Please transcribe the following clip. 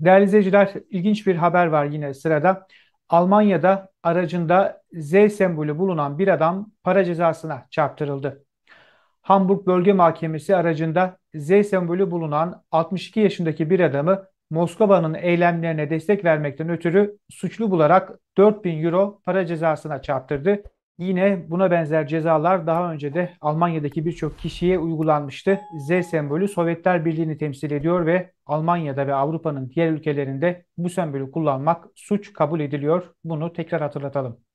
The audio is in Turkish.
Değerli izleyiciler, ilginç bir haber var yine sırada. Almanya'da aracında Z sembolü bulunan bir adam para cezasına çarptırıldı. Hamburg Bölge Mahkemesi aracında Z sembolü bulunan 62 yaşındaki bir adamı Moskova'nın eylemlerine destek vermekten ötürü suçlu bularak 4000 euro para cezasına çarptırdı Yine buna benzer cezalar daha önce de Almanya'daki birçok kişiye uygulanmıştı. Z sembolü Sovyetler Birliği'ni temsil ediyor ve Almanya'da ve Avrupa'nın diğer ülkelerinde bu sembolü kullanmak suç kabul ediliyor. Bunu tekrar hatırlatalım.